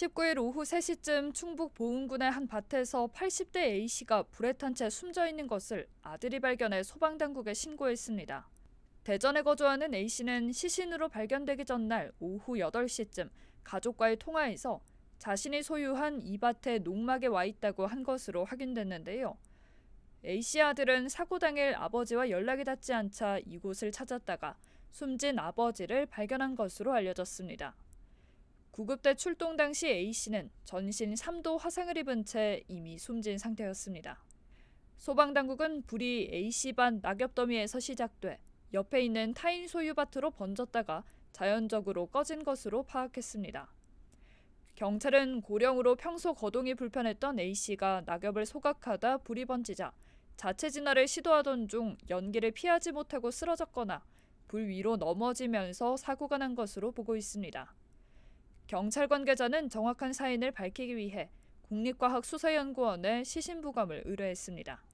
19일 오후 3시쯤 충북 보은군의 한 밭에서 80대 A씨가 불에 탄 채 숨져 있는 것을 아들이 발견해 소방당국에 신고했습니다. 대전에 거주하는 A씨는 시신으로 발견되기 전날 오후 8시쯤 가족과의 통화에서 자신이 소유한 이 밭에 농막에 와 있다고 한 것으로 확인됐는데요. A씨 아들은 사고 당일 아버지와 연락이 닿지 않자 이곳을 찾았다가 숨진 아버지를 발견한 것으로 알려졌습니다. 구급대 출동 당시 A씨는 전신 3도 화상을 입은 채 이미 숨진 상태였습니다. 소방당국은 불이 A씨 반 낙엽 더미에서 시작돼 옆에 있는 타인 소유밭으로 번졌다가 자연적으로 꺼진 것으로 파악했습니다. 경찰은 고령으로 평소 거동이 불편했던 A씨가 낙엽을 소각하다 불이 번지자 자체 진화를 시도하던 중 연기를 피하지 못하고 쓰러졌거나 불 위로 넘어지면서 사고가 난 것으로 보고 있습니다. 경찰 관계자는 정확한 사인을 밝히기 위해 국립과학수사연구원에 시신부검을 의뢰했습니다.